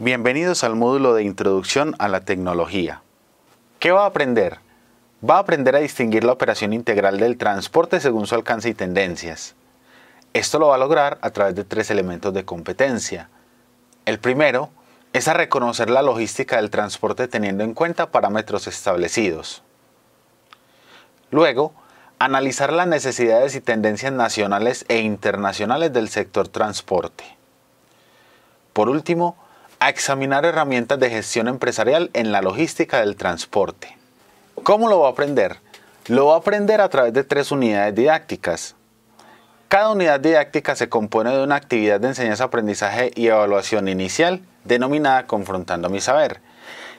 Bienvenidos al módulo de Introducción a la Tecnología. ¿Qué va a aprender? Va a aprender a distinguir la operación integral del transporte según su alcance y tendencias. Esto lo va a lograr a través de tres elementos de competencia. El primero es a reconocer la logística del transporte teniendo en cuenta parámetros establecidos. Luego, analizar las necesidades y tendencias nacionales e internacionales del sector transporte. Por último, a examinar herramientas de gestión empresarial en la logística del transporte. ¿Cómo lo va a aprender? Lo va a aprender a través de tres unidades didácticas. Cada unidad didáctica se compone de una actividad de enseñanza, aprendizaje y evaluación inicial, denominada Confrontando mi Saber,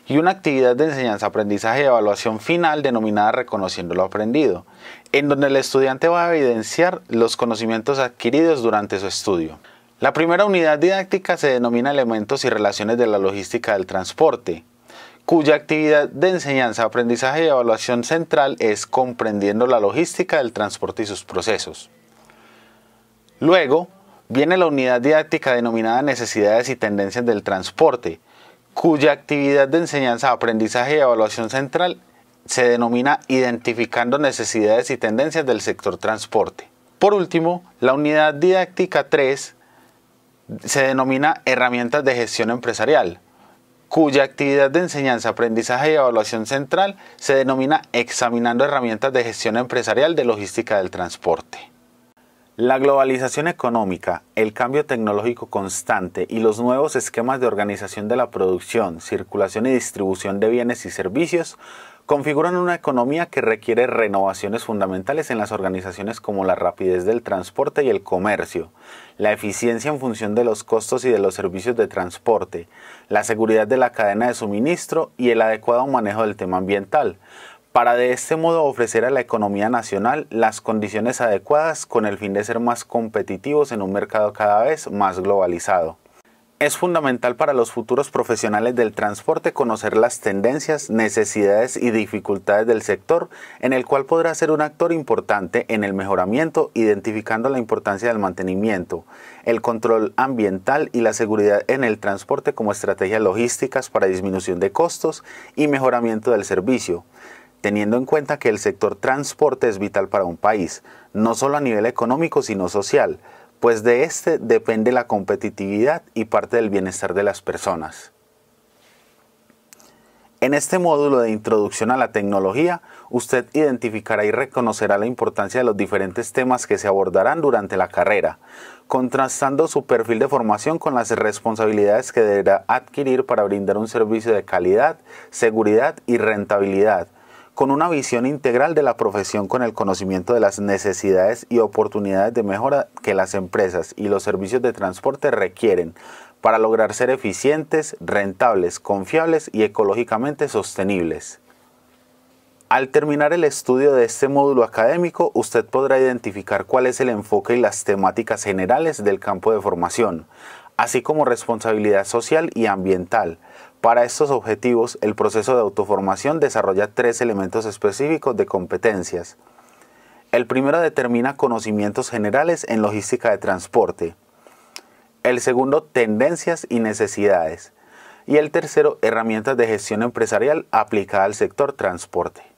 y una actividad de enseñanza, aprendizaje y evaluación final, denominada Reconociendo lo Aprendido, en donde el estudiante va a evidenciar los conocimientos adquiridos durante su estudio. La primera unidad didáctica se denomina elementos y relaciones de la logística del transporte, cuya actividad de enseñanza, aprendizaje y evaluación central es comprendiendo la logística del transporte y sus procesos. Luego, viene la unidad didáctica denominada necesidades y tendencias del transporte, cuya actividad de enseñanza, aprendizaje y evaluación central se denomina identificando necesidades y tendencias del sector transporte. Por último, la unidad didáctica 3 se denomina herramientas de gestión empresarial, cuya actividad de enseñanza, aprendizaje y evaluación central se denomina examinando herramientas de gestión empresarial de logística del transporte. La globalización económica, el cambio tecnológico constante y los nuevos esquemas de organización de la producción, circulación y distribución de bienes y servicios configuran una economía que requiere renovaciones fundamentales en las organizaciones como la rapidez del transporte y el comercio, la eficiencia en función de los costos y de los servicios de transporte, la seguridad de la cadena de suministro y el adecuado manejo del tema ambiental, para de este modo ofrecer a la economía nacional las condiciones adecuadas con el fin de ser más competitivos en un mercado cada vez más globalizado. Es fundamental para los futuros profesionales del transporte conocer las tendencias, necesidades y dificultades del sector, en el cual podrá ser un actor importante en el mejoramiento, identificando la importancia del mantenimiento, el control ambiental y la seguridad en el transporte como estrategias logísticas para disminución de costos y mejoramiento del servicio teniendo en cuenta que el sector transporte es vital para un país, no solo a nivel económico, sino social, pues de este depende la competitividad y parte del bienestar de las personas. En este módulo de introducción a la tecnología, usted identificará y reconocerá la importancia de los diferentes temas que se abordarán durante la carrera, contrastando su perfil de formación con las responsabilidades que deberá adquirir para brindar un servicio de calidad, seguridad y rentabilidad, con una visión integral de la profesión con el conocimiento de las necesidades y oportunidades de mejora que las empresas y los servicios de transporte requieren para lograr ser eficientes, rentables, confiables y ecológicamente sostenibles. Al terminar el estudio de este módulo académico, usted podrá identificar cuál es el enfoque y las temáticas generales del campo de formación, así como responsabilidad social y ambiental, para estos objetivos, el proceso de autoformación desarrolla tres elementos específicos de competencias. El primero determina conocimientos generales en logística de transporte. El segundo, tendencias y necesidades. Y el tercero, herramientas de gestión empresarial aplicada al sector transporte.